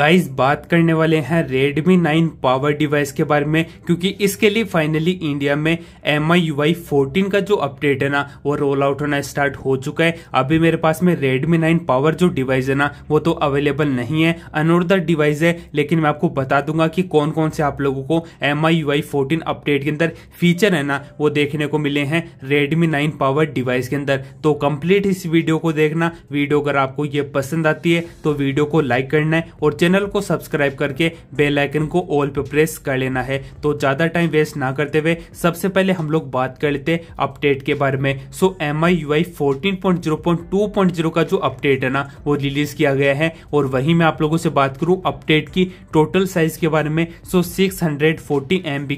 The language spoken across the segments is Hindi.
गाइस बात करने वाले हैं Redmi 9 पावर डिवाइस के बारे में क्योंकि इसके लिए फाइनली इंडिया में एम आई फोर्टीन का जो अपडेट है ना वो रोल आउट होना स्टार्ट हो चुका है अभी मेरे पास में Redmi 9 पावर जो डिवाइस है ना वो तो अवेलेबल नहीं है अनोदर डिवाइस है लेकिन मैं आपको बता दूंगा कि कौन कौन से आप लोगों को एम आई फोर्टीन अपडेट के अंदर फीचर है ना वो देखने को मिले हैं रेडमी नाइन पावर डिवाइस के अंदर तो कंप्लीट इस वीडियो को देखना वीडियो अगर आपको ये पसंद आती है तो वीडियो को लाइक करना है और चैनल चैनल को सब्सक्राइब करके बेल आइकन को ऑल पे प्रेस कर लेना है तो ज़्यादा टाइम वेस्ट ना करते हुए सबसे पहले हम लोग बात कर लेते अपडेट के बारे में सो एम आई यू आई का जो अपडेट है ना वो रिलीज किया गया है और वही मैं आप लोगों से बात करूँ अपडेट की टोटल साइज के बारे में सो सिक्स हंड्रेड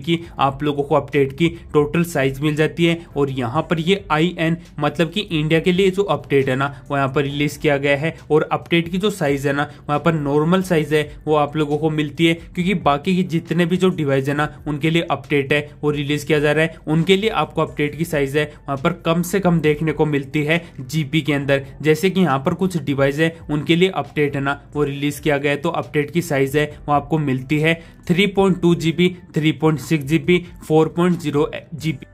की आप लोगों को अपडेट की टोटल साइज मिल जाती है और यहाँ पर ये आई एन मतलब कि इंडिया के लिए जो अपडेट है ना वो यहाँ पर रिलीज किया गया है और अपडेट की जो साइज है ना वहाँ पर नॉर्मल साइज़ है वो आप लोगों को मिलती है क्योंकि बाकी की जितने भी जो डिवाइस है ना उनके लिए अपडेट है वो रिलीज़ किया जा रहा है उनके लिए आपको अपडेट की साइज़ है वहां पर कम से कम देखने को मिलती है जीबी के अंदर जैसे कि यहाँ पर कुछ डिवाइस है उनके लिए अपडेट है ना वो रिलीज़ किया गया है तो अपडेट की साइज़ है वो आपको मिलती है three point two GB three point six GB four point zero GB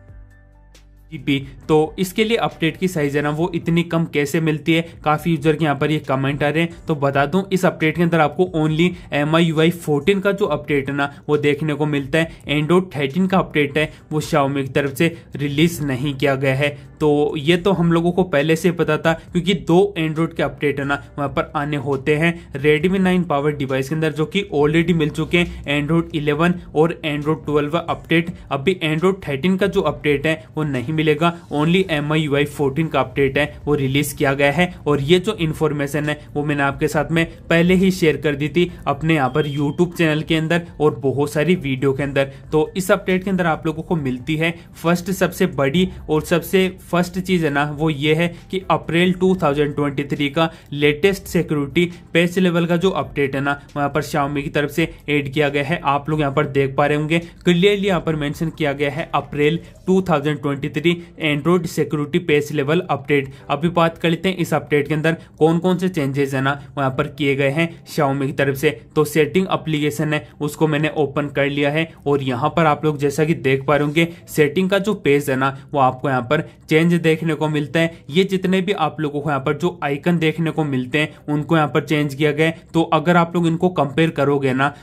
GB तो इसके लिए अपडेट की साइज है ना वो इतनी कम कैसे मिलती है काफी यूजर के यहाँ पर ये कमेंट आ रहे हैं तो बता दूं इस अपडेट के अंदर आपको only M I U I fourteen का जो अपडेट है ना वो देखने को मिलता है एंड्रो थर्टीन का अपडेट है वो शाओमी की तरफ से रिलीज नहीं किया गया है तो ये तो हम लोगों को पहले से पता था क्योंकि दो एंड्रॉयड के अपडेट है ना वहाँ पर आने होते हैं रेडमी नाइन पावर डिवाइस के अंदर जो कि ऑलरेडी मिल चुके हैं एंड्रॉयड इलेवन और एंड्रॉयड ट्वेल्व अपडेट अभी एंड्रॉयड थर्टीन का जो अपडेट है वो नहीं मिलेगा only M I Y fourteen का अपडेट है वो रिलीज किया गया है और ये जो इन्फॉर्मेशन है वो मैंने आपके साथ में पहले ही शेयर कर दी थी अपने यहाँ पर यूट्यूब चैनल के अंदर और बहुत सारी वीडियो के अंदर तो इस अपडेट के अंदर आप लोगों को मिलती है फर्स्ट सबसे बड़ी और सबसे फर्स्ट चीज है ना वो ये है कि अप्रैल 2023 का लेटेस्ट सिक्योरिटी पेस लेवल का जो अपडेट है ना वहाँ पर शाओमी की तरफ से एड किया गया है आप लोग यहाँ पर देख पा रहे होंगे क्लियरली यहाँ पर मेंशन किया गया है April 2023 three Android security pace level update अभी बात कर लेते हैं इस अपडेट के अंदर कौन कौन से चेंजेस है ना वहाँ पर किए गए हैं शाओमी की तरफ से तो सेटिंग अप्लीकेशन है उसको मैंने ओपन कर लिया है और यहाँ पर आप लोग जैसा कि देख पा रहे होंगे सेटिंग का जो पेज है ना वो आपको यहाँ पर चेंज देखने को मिलता है ये जितने भी आप लोगों को यहाँ पर जो आइकन देखने को मिलते हैं उनको यहाँ पर चेंज किया गया है तो अगर आप लोग इनको कंपेयर करोगे ना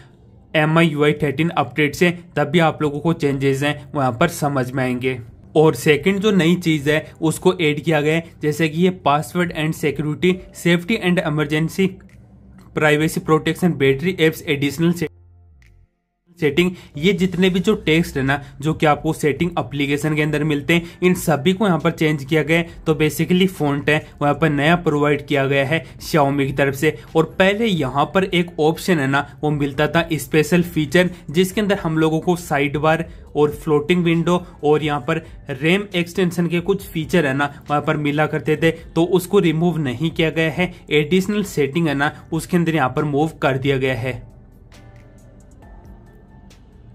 एम आई यू अपडेट से तब भी आप लोगों को चेंजेस हैं वहाँ पर समझ में आएंगे और सेकंड जो नई चीज़ है उसको ऐड किया गया है जैसे कि ये password and security safety and emergency privacy protection battery apps additional setting ये जितने भी जो टेक्स्ट है ना जो कि आपको सेटिंग एप्लीकेशन के अंदर मिलते हैं इन सभी को यहाँ पर चेंज किया गया है तो बेसिकली फोन है वहाँ पर नया प्रोवाइड किया गया है शाओमी की तरफ से और पहले यहाँ पर एक ऑप्शन है ना वो मिलता था स्पेशल फीचर जिसके अंदर हम लोगों को साइड बार और फ्लोटिंग विंडो और यहाँ पर रैम एक्सटेंशन के कुछ फीचर है ना वहाँ पर मिला करते थे तो उसको रिमूव नहीं किया गया है एडिशनल सेटिंग है ना उसके अंदर यहाँ पर मूव कर दिया गया है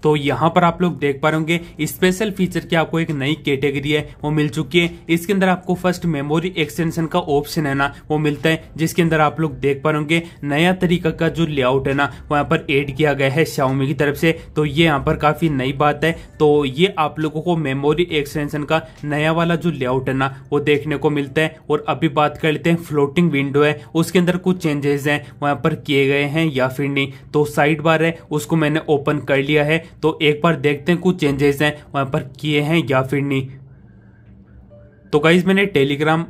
तो यहाँ पर आप लोग देख पा रहे होंगे स्पेशल फीचर की आपको एक नई कैटेगरी है वो मिल चुकी है इसके अंदर आपको फर्स्ट मेमोरी एक्सटेंशन का ऑप्शन है ना वो मिलता है जिसके अंदर आप लोग देख पा रहे होंगे नया तरीका का जो लेआउट है ना वहाँ पर एड किया गया है शाउमी की तरफ से तो ये यहाँ पर काफी नई बात है तो ये आप लोगों को मेमोरी एक्सटेंशन का नया वाला जो लेआउट है ना वो देखने को मिलता है और अभी बात कर लेते हैं फ्लोटिंग विंडो है उसके अंदर कुछ चेंजेस हैं वहाँ पर किए गए हैं या फिर नहीं तो साइड बार है उसको मैंने ओपन कर लिया है तो एक बार देखते हैं कुछ चेंजेस हैं वहाँ पर किए हैं या फिर नहीं तो गाइज मैंने टेलीग्राम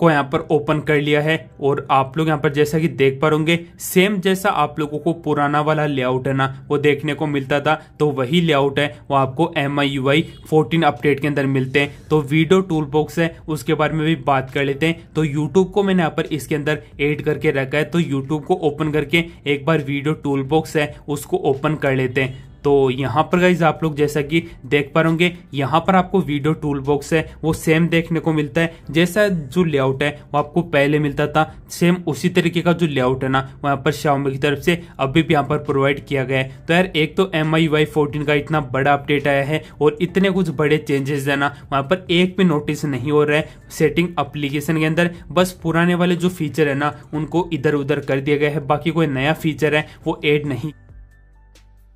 को यहाँ पर ओपन कर लिया है और आप लोग यहाँ पर जैसा कि देख पा रहे सेम जैसा आप लोगों को पुराना वाला लेआउट है ना वो देखने को मिलता था तो वही लेआउट है वो आपको M I U I fourteen update के अंदर मिलते हैं तो वीडियो टूल बॉक्स है उसके बारे में भी बात कर लेते हैं तो यूट्यूब को मैंने यहाँ पर इसके अंदर एड करके रखा है तो यूट्यूब को ओपन करके एक बार वीडियो टूल बॉक्स है उसको ओपन कर लेते हैं तो यहाँ पर गाइज आप लोग जैसा कि देख पा रहे यहाँ पर आपको वीडियो टूल बॉक्स है वो सेम देखने को मिलता है जैसा जो लेआउट है वो आपको पहले मिलता था सेम उसी तरीके का जो लेआउट है ना वहाँ पर शाओमी की तरफ से अभी भी यहाँ पर प्रोवाइड किया गया है तो यार एक तो एम आई वाई फोर्टीन का इतना बड़ा अपडेट आया है और इतने कुछ बड़े चेंजेस है ना वहाँ पर एक भी नोटिस नहीं हो रहा है सेटिंग अप्लीकेशन के अंदर बस पुराने वाले जो फीचर है ना उनको इधर उधर कर दिया गया है बाकी कोई नया फीचर है वो एड नहीं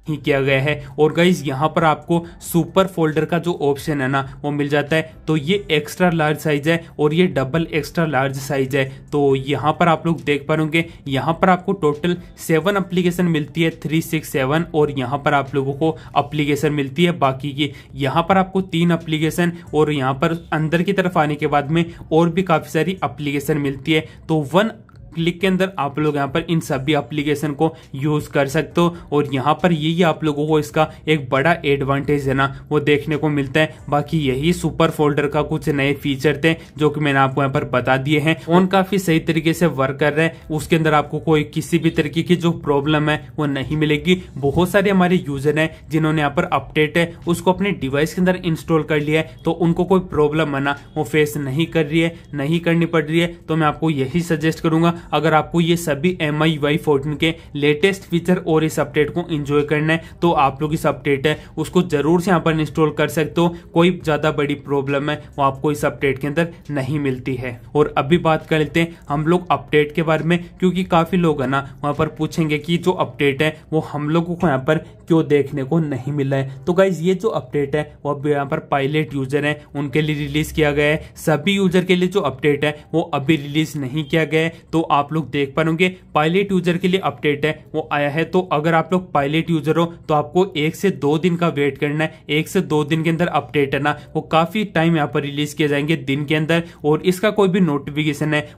ही किया गया है और गाइज यहाँ पर आपको सुपर फोल्डर का जो ऑप्शन है ना वो मिल जाता है तो ये एक्स्ट्रा लार्ज साइज है और ये डबल एक्स्ट्रा लार्ज साइज है तो यहाँ पर आप लोग देख पा रहे यहाँ पर आपको टोटल सेवन अप्लीकेशन मिलती है थ्री सिक्स सेवन और यहाँ पर आप लोगों को अप्लीकेशन मिलती है बाकी की यहाँ पर आपको तीन अप्लीकेशन और यहाँ पर अंदर की तरफ आने के बाद में और भी काफ़ी सारी अप्लीकेशन मिलती है तो वन क्लिक के अंदर आप लोग यहाँ पर इन सभी एप्लीकेशन को यूज कर सकते हो और यहाँ पर यही आप लोगों को इसका एक बड़ा एडवांटेज है ना वो देखने को मिलता है बाकी यही सुपर फोल्डर का कुछ नए फीचर थे जो कि मैंने आपको यहाँ पर बता दिए हैं फोन काफी सही तरीके से वर्क कर रहे हैं उसके अंदर आपको कोई किसी भी तरीके की जो प्रॉब्लम है वो नहीं मिलेगी बहुत सारे हमारे यूजर हैं जिन्होंने यहाँ पर अपडेट है उसको अपने डिवाइस के अंदर इंस्टॉल कर लिया है तो उनको कोई प्रॉब्लम है ना वो फेस नहीं कर रही है नहीं करनी पड़ रही है तो मैं आपको यही सजेस्ट करूंगा अगर आपको ये सभी एम आई वाई फोर्टीन के लेटेस्ट फीचर और इस अपडेट को इंजॉय करना है तो आप लोग इस अपडेट है उसको जरूर से यहाँ पर इंस्टॉल कर सकते हो कोई ज़्यादा बड़ी प्रॉब्लम है वो आपको इस अपडेट के अंदर नहीं मिलती है और अभी बात कर लेते हैं हम लोग अपडेट के बारे में क्योंकि काफ़ी लोग है ना वहाँ पर पूछेंगे कि जो अपडेट है वो हम लोगों को यहाँ पर क्यों देखने को नहीं मिल रहा है तो गाइज ये जो अपडेट है वो अभी यहाँ पर पायलट यूजर है उनके लिए रिलीज किया गया है सभी यूजर के लिए जो अपडेट है वो अभी रिलीज नहीं किया गया है तो आप लोग देख पाओगे पायलट यूजर के लिए अपडेट है वो आया है तो अगर आप लोग पायलट यूजर हो तो आपको एक से दो दिन का वेट करना है एक से दो दिन के अंदर अपडेट है ना वो काफी टाइम यहाँ पर रिलीज किए जाएंगे दिन के अंदर और इसका कोई भी नोटिफिकेशन है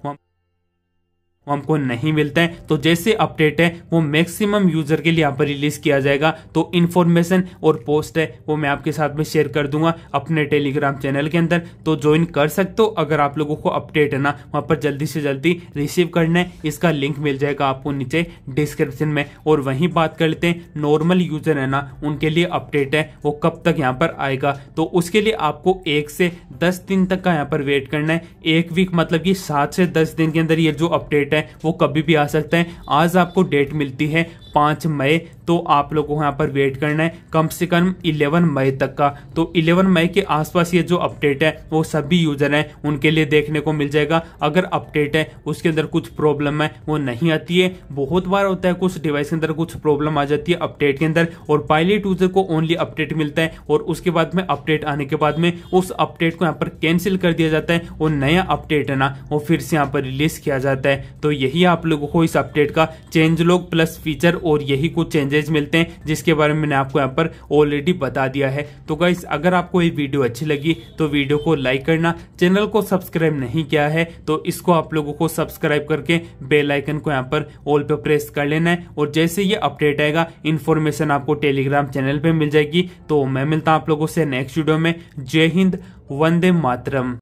वो हमको नहीं मिलता है तो जैसे अपडेट है वो मैक्सिमम यूजर के लिए यहाँ पर रिलीज किया जाएगा तो इन्फॉर्मेशन और पोस्ट है वो मैं आपके साथ में शेयर कर दूंगा अपने टेलीग्राम चैनल के अंदर तो ज्वाइन कर सकते हो अगर आप लोगों को अपडेट है ना वहाँ पर जल्दी से जल्दी रिसीव करना है इसका लिंक मिल जाएगा आपको नीचे डिस्क्रिप्शन में और वहीं बात कर लेते हैं नॉर्मल यूजर है ना उनके लिए अपडेट है वो कब तक यहाँ पर आएगा तो उसके लिए आपको एक से दस दिन तक का यहाँ पर वेट करना है एक वीक मतलब कि सात से दस दिन के अंदर ये जो अपडेट है है वो कभी भी आ सकते हैं आज आपको डेट मिलती है पाँच मई तो आप लोगों को यहाँ पर वेट करना है कम से कम 11 मई तक का तो 11 मई के आसपास ये जो अपडेट है वो सभी यूजर हैं उनके लिए देखने को मिल जाएगा अगर अपडेट है उसके अंदर कुछ प्रॉब्लम है वो नहीं आती है बहुत बार होता है कुछ डिवाइस के अंदर कुछ प्रॉब्लम आ जाती है अपडेट के अंदर और पायलट यूजर को ओनली अपडेट मिलता है और उसके बाद में अपडेट आने के बाद में उस अपडेट को यहाँ पर कैंसिल कर दिया जाता है और नया अपडेट है ना वो फिर से यहाँ पर रिलीज किया जाता है तो यही आप लोगों को इस अपडेट का चेंज लोग प्लस फीचर और यही कुछ चेंजेस फुटेज मिलते हैं जिसके बारे में मैंने आपको यहाँ पर ऑलरेडी बता दिया है तो गाइस अगर आपको ये वीडियो अच्छी लगी तो वीडियो को लाइक करना चैनल को सब्सक्राइब नहीं किया है तो इसको आप लोगों को सब्सक्राइब करके बेल आइकन को यहाँ पर ऑल पे प्रेस कर लेना है और जैसे ये अपडेट आएगा इन्फॉर्मेशन आपको टेलीग्राम चैनल पर मिल जाएगी तो मैं मिलता हूँ आप लोगों से नेक्स्ट वीडियो में जय हिंद वंदे मातरम